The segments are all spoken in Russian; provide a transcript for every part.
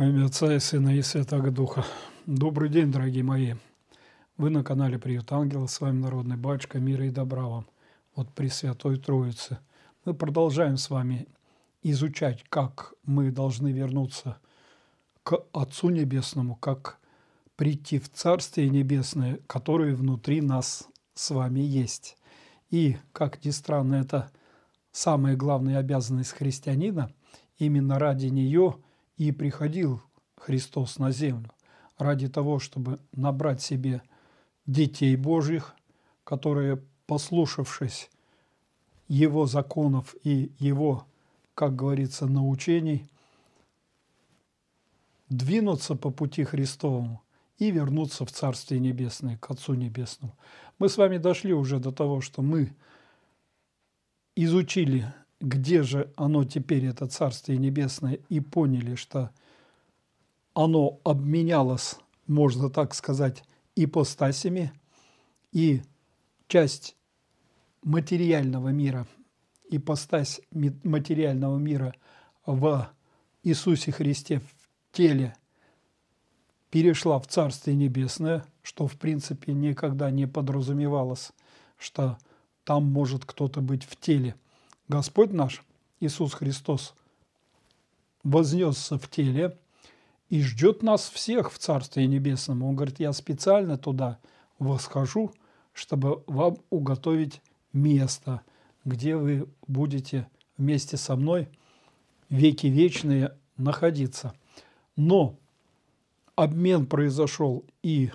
Во имя Отца и Сына и Святого Духа. Добрый день, дорогие мои. Вы на канале Приют Ангела, с вами Народный Батюшка, мира и добра вам. Вот при Святой Троице. Мы продолжаем с вами изучать, как мы должны вернуться к Отцу Небесному, как прийти в Царствие Небесное, которое внутри нас с вами есть. И, как ни странно, это самая главная обязанность христианина. Именно ради нее – и приходил Христос на землю ради того, чтобы набрать себе детей Божьих, которые, послушавшись Его законов и Его, как говорится, научений, двинутся по пути Христовому и вернуться в Царствие Небесное, к Отцу Небесному. Мы с вами дошли уже до того, что мы изучили где же оно теперь, это Царствие Небесное, и поняли, что оно обменялось, можно так сказать, ипостасями, и часть материального мира, ипостась материального мира в Иисусе Христе в теле перешла в Царствие Небесное, что в принципе никогда не подразумевалось, что там может кто-то быть в теле – Господь наш Иисус Христос вознесся в теле и ждет нас всех в Царстве Небесном. Он говорит, я специально туда восхожу, чтобы вам уготовить место, где вы будете вместе со мной веки вечные находиться. Но обмен произошел и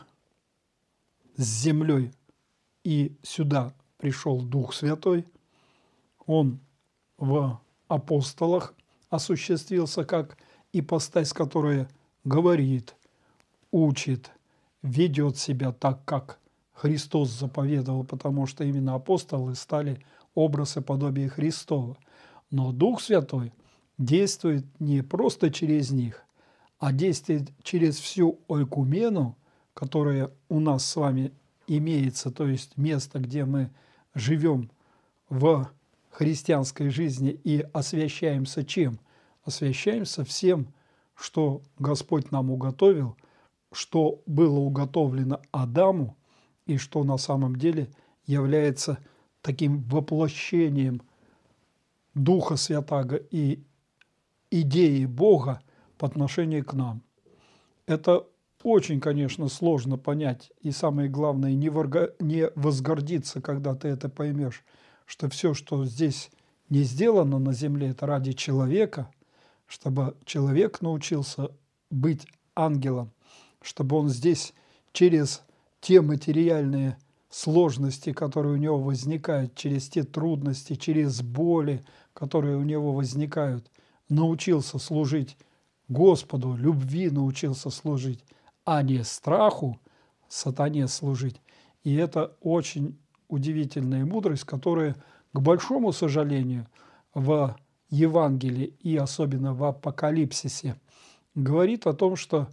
с землей, и сюда пришел Дух Святой. Он в апостолах осуществился как ипостась, которая говорит, учит, ведет себя так, как Христос заповедовал, потому что именно апостолы стали образ и подобие Христова. Но Дух Святой действует не просто через них, а действует через всю ойкумену, которая у нас с вами имеется, то есть место, где мы живем в христианской жизни и освящаемся чем? Освящаемся всем, что Господь нам уготовил, что было уготовлено Адаму и что на самом деле является таким воплощением Духа Святаго и идеи Бога по отношению к нам. Это очень, конечно, сложно понять, и самое главное, не возгордиться, когда ты это поймешь – что все, что здесь не сделано на земле, это ради человека, чтобы человек научился быть ангелом, чтобы он здесь через те материальные сложности, которые у него возникают, через те трудности, через боли, которые у него возникают, научился служить Господу, любви научился служить, а не страху, сатане служить. И это очень удивительная мудрость, которая, к большому сожалению, в Евангелии и особенно в Апокалипсисе говорит о том, что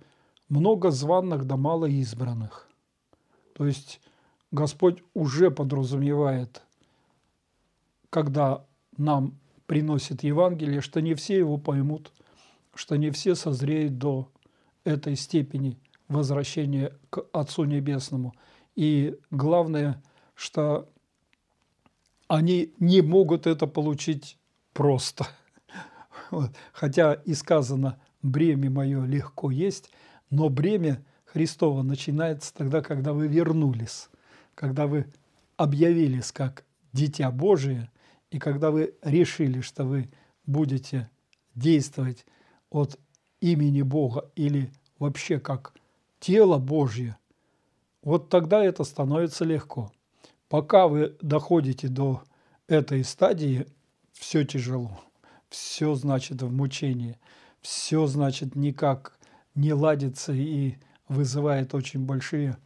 много званных да мало избранных. То есть Господь уже подразумевает, когда нам приносит Евангелие, что не все его поймут, что не все созреют до этой степени возвращения к Отцу Небесному. И главное – что они не могут это получить просто. Вот. Хотя и сказано, бремя мое легко есть, но бремя Христова начинается тогда, когда вы вернулись, когда вы объявились как дитя Божие, и когда вы решили, что вы будете действовать от имени Бога или вообще как тело Божье, вот тогда это становится легко. Пока вы доходите до этой стадии, все тяжело, все значит в мучении, все значит никак не ладится и вызывает очень большие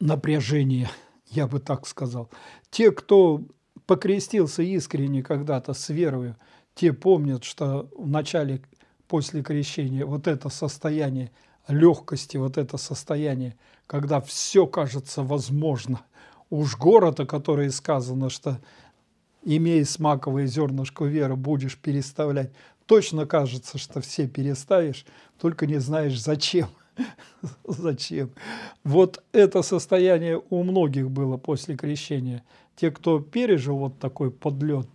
напряжения, я бы так сказал. Те, кто покрестился искренне когда-то с верою, те помнят, что в начале, после крещения вот это состояние легкости, вот это состояние, когда все кажется возможно. Уж города, о сказано, что имея смаковые зернышко веры, будешь переставлять. Точно кажется, что все переставишь, только не знаешь зачем. зачем. Вот это состояние у многих было после крещения. Те, кто пережил вот такой подлет,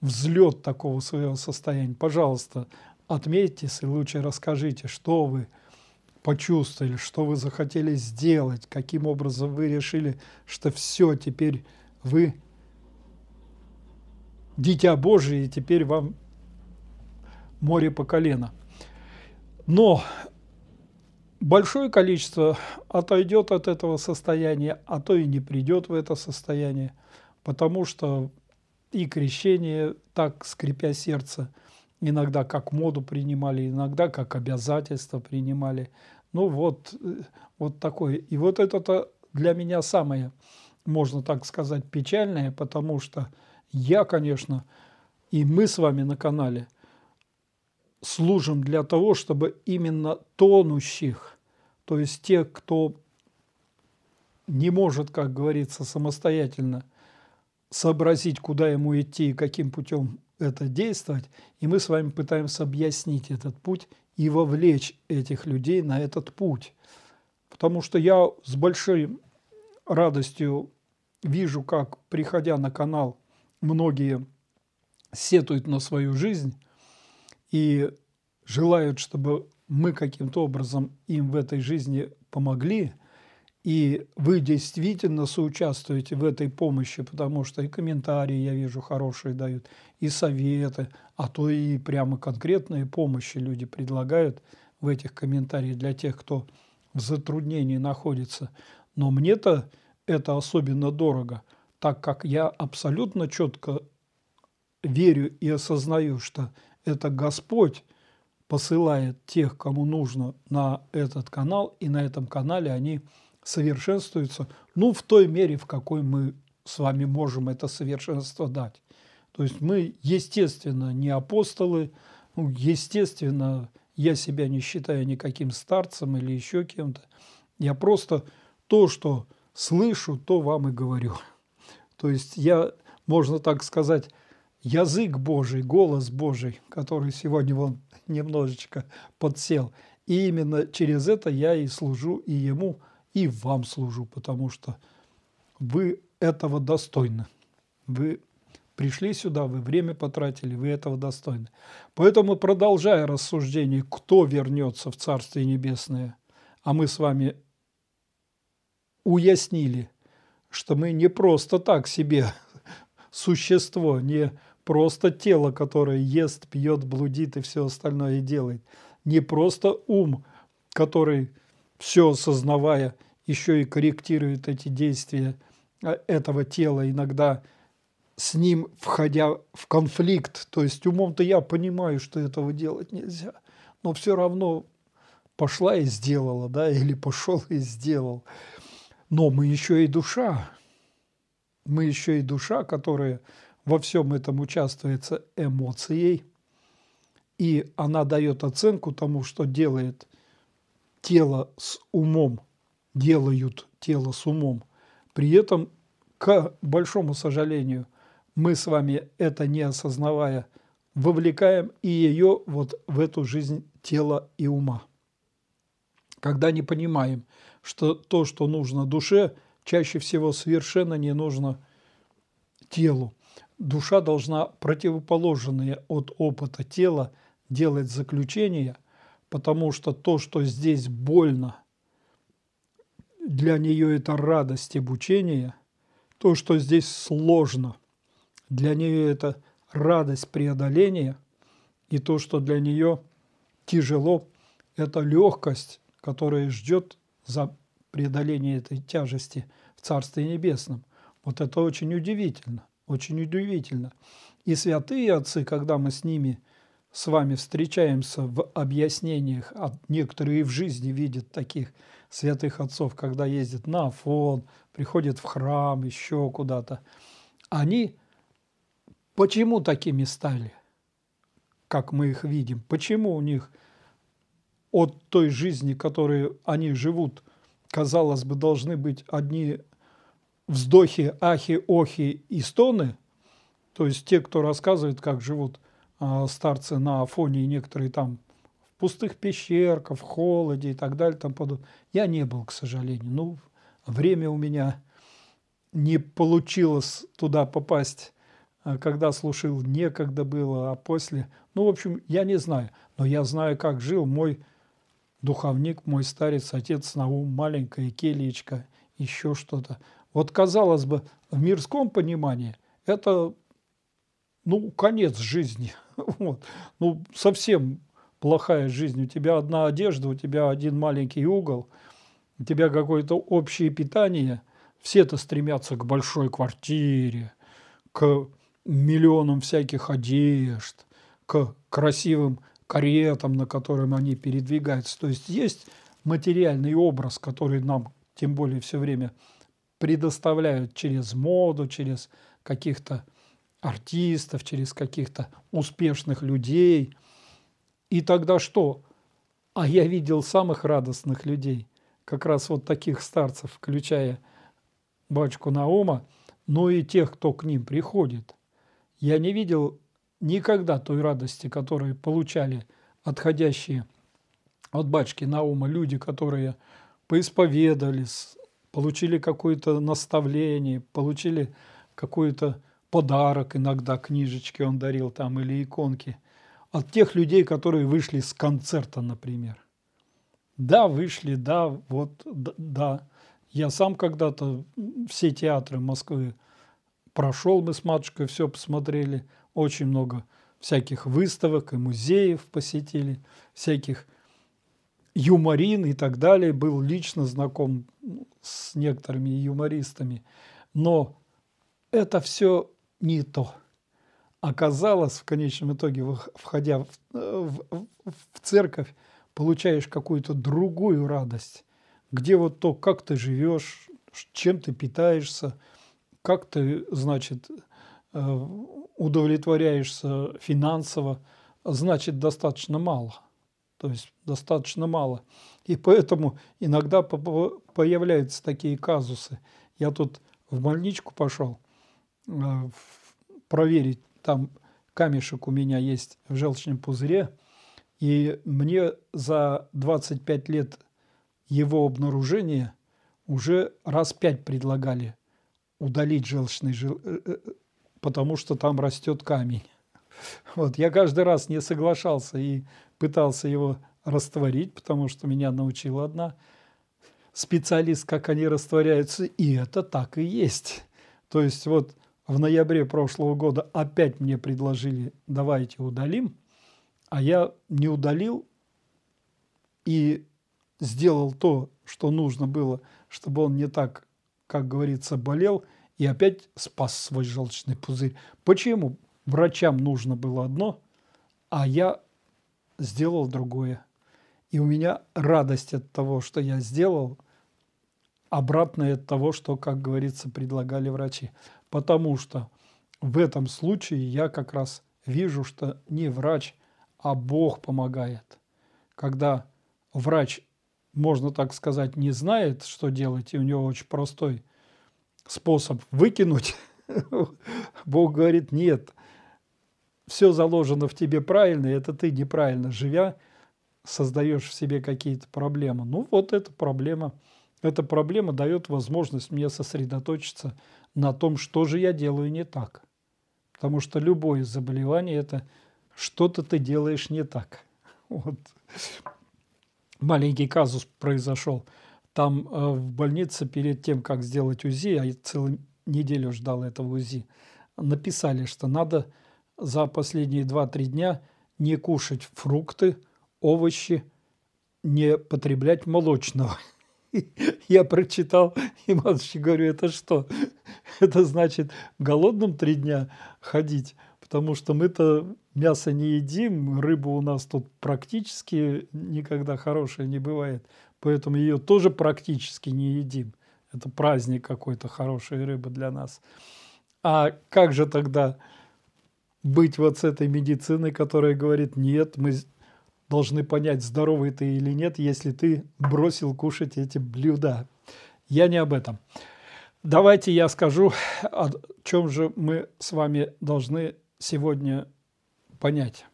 взлет такого своего состояния, пожалуйста, отметьтесь и лучше расскажите, что вы – почувствовали, что вы захотели сделать, каким образом вы решили, что все, теперь вы дитя Божие, и теперь вам море по колено. Но большое количество отойдет от этого состояния, а то и не придет в это состояние, потому что и крещение, так скрипя сердце, иногда как моду принимали, иногда как обязательство принимали – ну вот, э, вот такое. И вот это для меня самое, можно так сказать, печальное, потому что я, конечно, и мы с вами на канале служим для того, чтобы именно тонущих, то есть тех, кто не может, как говорится, самостоятельно сообразить, куда ему идти и каким путем это действовать, и мы с вами пытаемся объяснить этот путь и вовлечь этих людей на этот путь. Потому что я с большой радостью вижу, как, приходя на канал, многие сетуют на свою жизнь и желают, чтобы мы каким-то образом им в этой жизни помогли – и вы действительно соучаствуете в этой помощи, потому что и комментарии, я вижу, хорошие дают, и советы, а то и прямо конкретные помощи люди предлагают в этих комментариях для тех, кто в затруднении находится. Но мне-то это особенно дорого, так как я абсолютно четко верю и осознаю, что это Господь посылает тех, кому нужно на этот канал, и на этом канале они совершенствуется, ну, в той мере, в какой мы с вами можем это совершенство дать. То есть мы, естественно, не апостолы, ну, естественно, я себя не считаю никаким старцем или еще кем-то. Я просто то, что слышу, то вам и говорю. То есть я, можно так сказать, язык Божий, голос Божий, который сегодня вон немножечко подсел. И именно через это я и служу и ему, и вам служу, потому что вы этого достойны. Вы пришли сюда, вы время потратили, вы этого достойны. Поэтому, продолжая рассуждение, кто вернется в Царствие Небесное, а мы с вами уяснили, что мы не просто так себе существо, не просто тело, которое ест, пьет, блудит и все остальное делает, не просто ум, который все осознавая, еще и корректирует эти действия э, этого тела, иногда с ним входя в конфликт. То есть умом-то я понимаю, что этого делать нельзя, но все равно пошла и сделала, да, или пошел и сделал. Но мы еще и душа, мы еще и душа, которая во всем этом участвуется эмоцией, и она дает оценку тому, что делает тело с умом, делают тело с умом. При этом, к большому сожалению, мы с вами это не осознавая, вовлекаем и ее вот в эту жизнь тела и ума. Когда не понимаем, что то, что нужно душе, чаще всего совершенно не нужно телу. Душа должна противоположные от опыта тела делать заключения – потому что то, что здесь больно, для нее это радость обучения, то, что здесь сложно, для нее это радость преодоления, и то, что для нее тяжело, это легкость, которая ждет за преодоление этой тяжести в Царстве Небесном. Вот это очень удивительно, очень удивительно. И святые отцы, когда мы с ними – с вами встречаемся в объяснениях, а некоторые в жизни видят таких святых отцов, когда ездят на Афон, приходят в храм, еще куда-то, они почему такими стали, как мы их видим? Почему у них от той жизни, которой они живут, казалось бы, должны быть одни вздохи, ахи, охи и стоны, то есть те, кто рассказывает, как живут а, старцы на фоне некоторые там в пустых пещерках, в холоде и так далее. Там под... Я не был, к сожалению. Ну, время у меня не получилось туда попасть, а, когда слушал, некогда было, а после... Ну, в общем, я не знаю. Но я знаю, как жил мой духовник, мой старец, отец Наум, маленькая келечка, еще что-то. Вот, казалось бы, в мирском понимании это ну, конец жизни. Вот. Ну, совсем плохая жизнь. У тебя одна одежда, у тебя один маленький угол, у тебя какое-то общее питание. Все-то стремятся к большой квартире, к миллионам всяких одежд, к красивым каретам, на которых они передвигаются. То есть есть материальный образ, который нам, тем более, все время предоставляют через моду, через каких-то артистов, через каких-то успешных людей. И тогда что? А я видел самых радостных людей, как раз вот таких старцев, включая бачку Наома, но и тех, кто к ним приходит. Я не видел никогда той радости, которую получали отходящие от бачки Наума люди, которые поисповедались, получили какое-то наставление, получили какую-то подарок иногда, книжечки он дарил там или иконки, от тех людей, которые вышли с концерта, например. Да, вышли, да, вот, да. Я сам когда-то все театры Москвы прошел, мы с матушкой все посмотрели, очень много всяких выставок и музеев посетили, всяких юморин и так далее. Был лично знаком ну, с некоторыми юмористами. Но это все не то. Оказалось, в конечном итоге, входя э, в, в, в церковь, получаешь какую-то другую радость, где вот то, как ты живешь, чем ты питаешься, как ты, значит, э, удовлетворяешься финансово, значит, достаточно мало. То есть достаточно мало. И поэтому иногда появляются такие казусы. Я тут в больничку пошел, Э, проверить, там камешек у меня есть в желчном пузыре, и мне за 25 лет его обнаружения уже раз пять предлагали удалить желчный, жел... Э, э, потому что там растет камень. Вот, я каждый раз не соглашался и пытался его растворить, потому что меня научила одна специалист, как они растворяются, и это так и есть. То есть вот в ноябре прошлого года опять мне предложили, давайте удалим, а я не удалил и сделал то, что нужно было, чтобы он не так, как говорится, болел, и опять спас свой желчный пузырь. Почему? Врачам нужно было одно, а я сделал другое. И у меня радость от того, что я сделал, обратная от того, что, как говорится, предлагали врачи потому что в этом случае я как раз вижу, что не врач, а Бог помогает. Когда врач, можно так сказать, не знает, что делать, и у него очень простой способ выкинуть, Бог говорит, нет, все заложено в тебе правильно, и это ты неправильно живя, создаешь в себе какие-то проблемы. Ну вот эта проблема – эта проблема дает возможность мне сосредоточиться на том, что же я делаю не так. Потому что любое заболевание – это что-то ты делаешь не так. Вот. Маленький казус произошел. Там э, в больнице перед тем, как сделать УЗИ, я целую неделю ждал этого УЗИ, написали, что надо за последние 2-3 дня не кушать фрукты, овощи, не потреблять молочного. Я прочитал, и матушке говорю, это что? Это значит голодным три дня ходить, потому что мы-то мясо не едим, рыбу у нас тут практически никогда хорошая не бывает, поэтому ее тоже практически не едим. Это праздник какой-то хорошей рыбы для нас. А как же тогда быть вот с этой медициной, которая говорит, нет, мы должны понять, здоровый ты или нет, если ты бросил кушать эти блюда. Я не об этом. Давайте я скажу, о чем же мы с вами должны сегодня понять.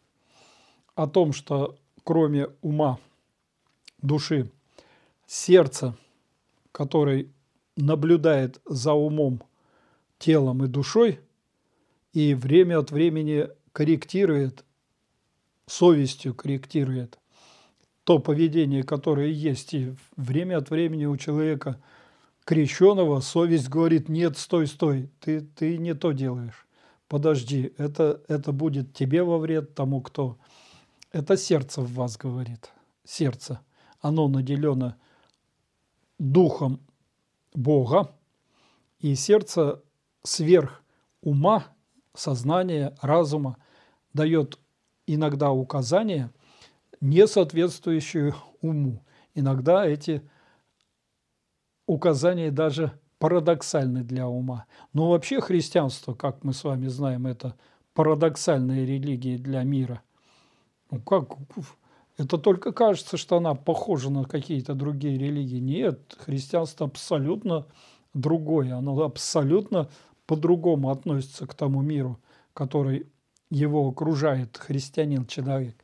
О том, что кроме ума, души, сердца, который наблюдает за умом, телом и душой, и время от времени корректирует совестью корректирует то поведение, которое есть. И время от времени у человека крещенного совесть говорит, нет, стой, стой, ты, ты не то делаешь. Подожди, это, это будет тебе во вред тому, кто. Это сердце в вас говорит, сердце. Оно наделено духом Бога, и сердце сверх ума, сознания, разума дает иногда указания, не соответствующие уму. Иногда эти указания даже парадоксальны для ума. Но вообще христианство, как мы с вами знаем, это парадоксальная религия для мира. Ну как? Это только кажется, что она похожа на какие-то другие религии. Нет, христианство абсолютно другое. Оно абсолютно по-другому относится к тому миру, который его окружает христианин-человек.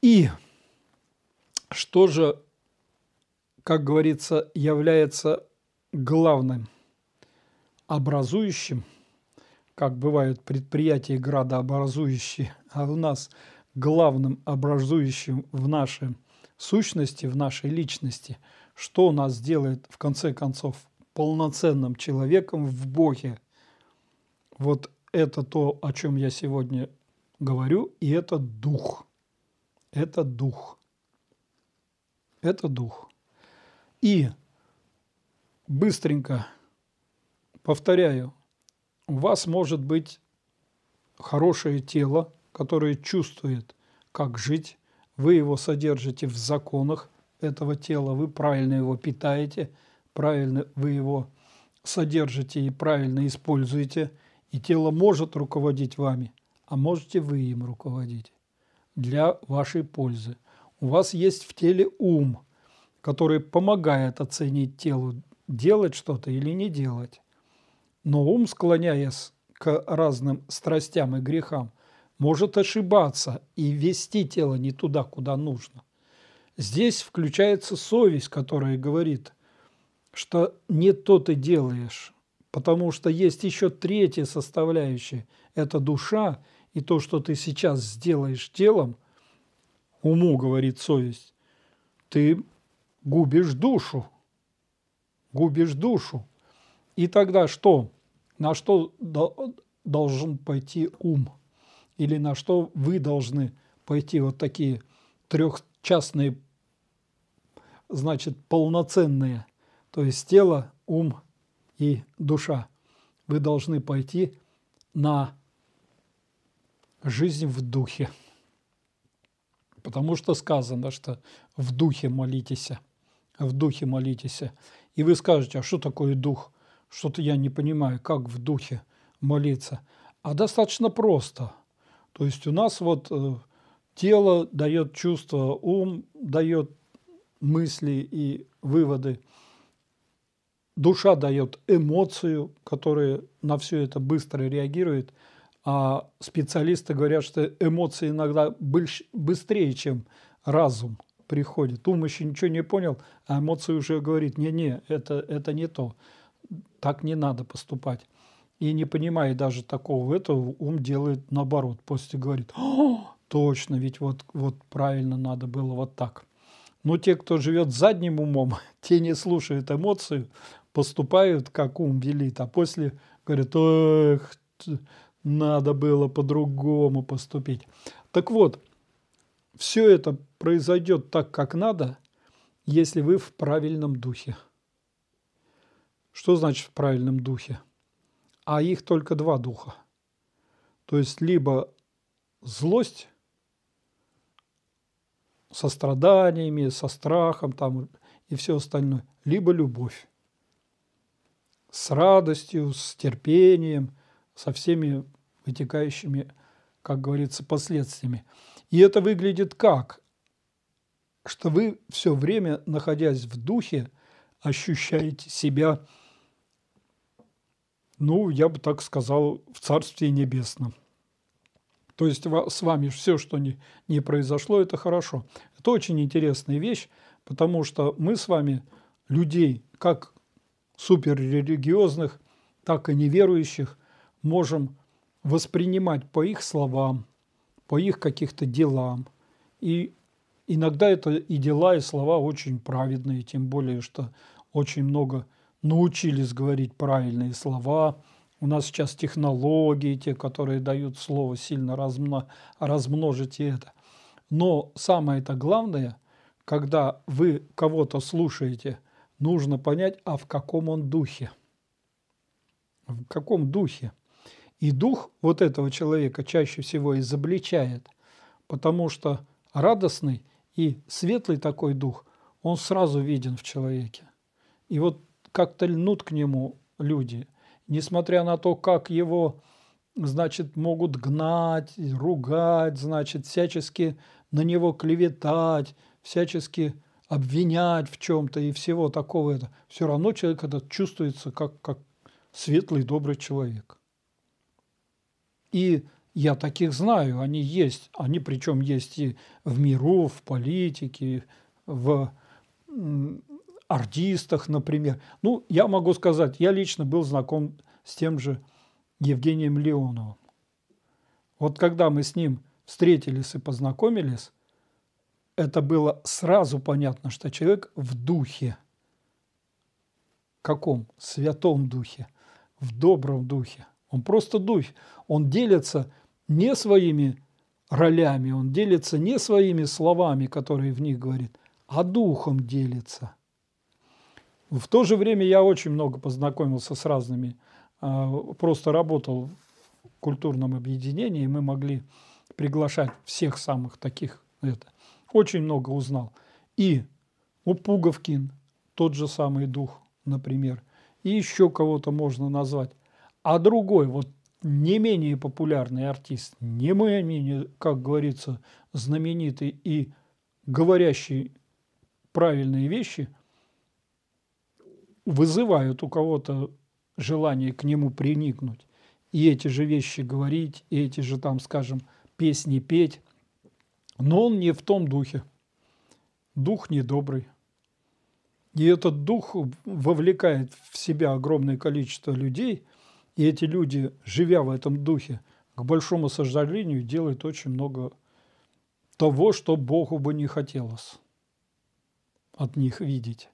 И что же, как говорится, является главным образующим, как бывают предприятия градообразующие, а у нас главным образующим в нашей сущности, в нашей личности, что нас делает в конце концов полноценным человеком в Боге. Вот это то, о чем я сегодня говорю, и это дух. Это дух. Это дух. И быстренько повторяю, у вас может быть хорошее тело, которое чувствует, как жить, вы его содержите в законах этого тела, вы правильно его питаете, правильно вы его содержите и правильно используете – и тело может руководить вами, а можете вы им руководить для вашей пользы. У вас есть в теле ум, который помогает оценить телу, делать что-то или не делать. Но ум, склоняясь к разным страстям и грехам, может ошибаться и вести тело не туда, куда нужно. Здесь включается совесть, которая говорит, что не то ты делаешь, потому что есть еще третья составляющая – это душа, и то, что ты сейчас сделаешь телом, уму говорит совесть, ты губишь душу, губишь душу. И тогда что? На что должен пойти ум? Или на что вы должны пойти вот такие трехчастные, значит, полноценные? То есть тело, ум, и душа. Вы должны пойти на жизнь в духе. Потому что сказано, что в духе молитесь, в духе молитесь. И вы скажете, а что такое дух? Что-то я не понимаю, как в духе молиться. А достаточно просто. То есть у нас вот э, тело дает чувство, ум дает мысли и выводы – душа дает эмоцию, которая на все это быстро реагирует. А специалисты говорят, что эмоции иногда быстрее, чем разум приходит. Ум еще ничего не понял, а эмоции уже говорит, не-не, это, это не то, так не надо поступать. И не понимая даже такого этого, ум делает наоборот. После говорит, О, точно, ведь вот, вот правильно надо было вот так. Но те, кто живет задним умом, те не слушают эмоцию, поступают, как ум велит, а после говорят, эх, надо было по-другому поступить. Так вот, все это произойдет так, как надо, если вы в правильном духе. Что значит в правильном духе? А их только два духа. То есть либо злость со страданиями, со страхом там, и все остальное, либо любовь с радостью, с терпением, со всеми вытекающими, как говорится, последствиями. И это выглядит как? Что вы все время, находясь в духе, ощущаете себя, ну, я бы так сказал, в Царстве Небесном. То есть с вами все, что не, не произошло, это хорошо. Это очень интересная вещь, потому что мы с вами людей, как суперрелигиозных, так и неверующих можем воспринимать по их словам, по их каких-то делам. И иногда это и дела, и слова очень праведные, тем более, что очень много научились говорить правильные слова. У нас сейчас технологии, те, которые дают слово сильно размно, размножить и это. Но самое это главное, когда вы кого-то слушаете – нужно понять, а в каком он духе. В каком духе. И дух вот этого человека чаще всего изобличает, потому что радостный и светлый такой дух, он сразу виден в человеке. И вот как-то льнут к нему люди, несмотря на то, как его, значит, могут гнать, ругать, значит, всячески на него клеветать, всячески обвинять в чем-то и всего такого, это, все равно человек этот чувствуется как, как светлый, добрый человек. И я таких знаю, они есть, они причем есть и в миру, в политике, в артистах, например. Ну, я могу сказать, я лично был знаком с тем же Евгением Леоновым. Вот когда мы с ним встретились и познакомились, это было сразу понятно, что человек в духе. Каком? Святом духе. В добром духе. Он просто дух. Он делится не своими ролями, он делится не своими словами, которые в них говорит, а духом делится. В то же время я очень много познакомился с разными, а, просто работал в культурном объединении, и мы могли приглашать всех самых таких это, очень много узнал. И у Пуговкин тот же самый дух, например, и еще кого-то можно назвать. А другой, вот не менее популярный артист, не менее, как говорится, знаменитый и говорящий правильные вещи, вызывают у кого-то желание к нему приникнуть и эти же вещи говорить, и эти же там, скажем, песни петь – но он не в том духе. Дух недобрый. И этот дух вовлекает в себя огромное количество людей, и эти люди, живя в этом духе, к большому сожалению, делают очень много того, что Богу бы не хотелось от них видеть.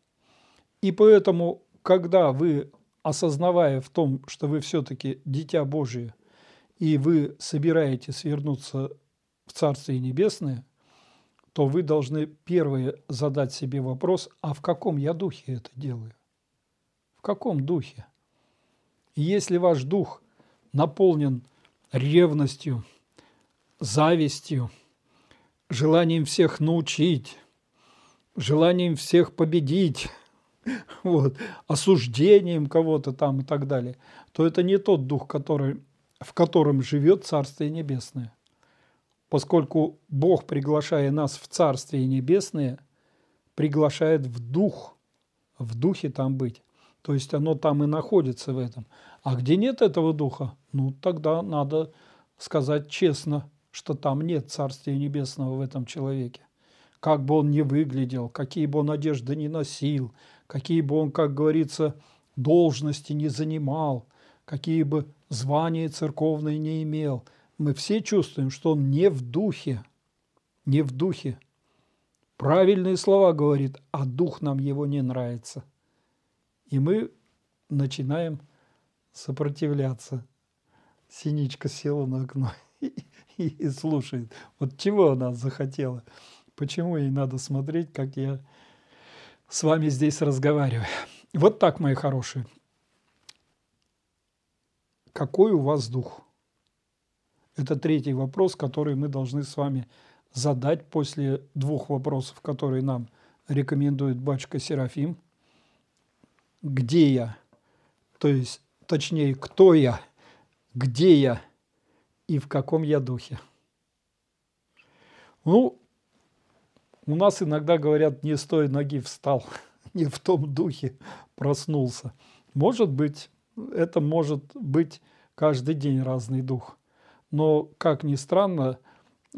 И поэтому, когда вы, осознавая в том, что вы все-таки дитя Божие, и вы собираетесь вернуться в Царствие Небесное, то вы должны первые задать себе вопрос, а в каком я духе это делаю? В каком духе? И если ваш дух наполнен ревностью, завистью, желанием всех научить, желанием всех победить, вот, осуждением кого-то там и так далее, то это не тот дух, который, в котором живет Царствие Небесное поскольку Бог, приглашая нас в Царствие Небесное, приглашает в Дух, в Духе там быть. То есть оно там и находится в этом. А где нет этого Духа, ну тогда надо сказать честно, что там нет Царствия Небесного в этом человеке. Как бы он ни выглядел, какие бы он одежды ни носил, какие бы он, как говорится, должности не занимал, какие бы звания церковные не имел – мы все чувствуем, что он не в духе, не в духе. Правильные слова говорит, а дух нам его не нравится. И мы начинаем сопротивляться. Синичка села на окно и, и, слушает. Вот чего она захотела? Почему ей надо смотреть, как я с вами здесь разговариваю? Вот так, мои хорошие. Какой у вас дух? Это третий вопрос, который мы должны с вами задать после двух вопросов, которые нам рекомендует батюшка Серафим. Где я? То есть, точнее, кто я, где я и в каком я духе? Ну, у нас иногда говорят, не с той ноги встал, не в том духе проснулся. Может быть, это может быть каждый день разный дух но, как ни странно,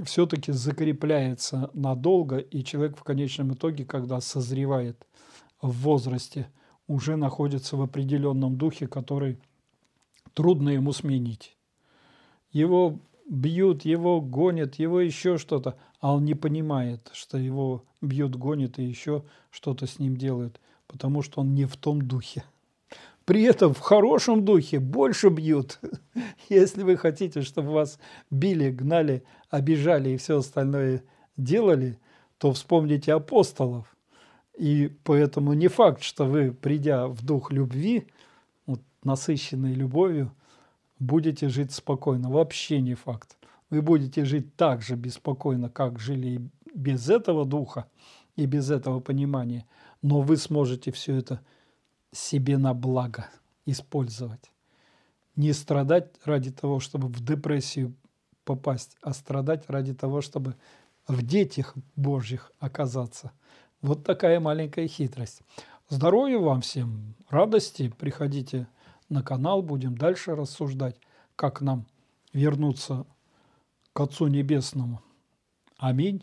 все-таки закрепляется надолго, и человек в конечном итоге, когда созревает в возрасте, уже находится в определенном духе, который трудно ему сменить. Его бьют, его гонят, его еще что-то, а он не понимает, что его бьют, гонят и еще что-то с ним делают, потому что он не в том духе при этом в хорошем духе больше бьют. Если вы хотите, чтобы вас били, гнали, обижали и все остальное делали, то вспомните апостолов. И поэтому не факт, что вы, придя в дух любви, вот, насыщенной любовью, будете жить спокойно. Вообще не факт. Вы будете жить так же беспокойно, как жили без этого духа и без этого понимания. Но вы сможете все это себе на благо использовать. Не страдать ради того, чтобы в депрессию попасть, а страдать ради того, чтобы в детях Божьих оказаться. Вот такая маленькая хитрость. Здоровья вам всем, радости. Приходите на канал, будем дальше рассуждать, как нам вернуться к Отцу Небесному. Аминь.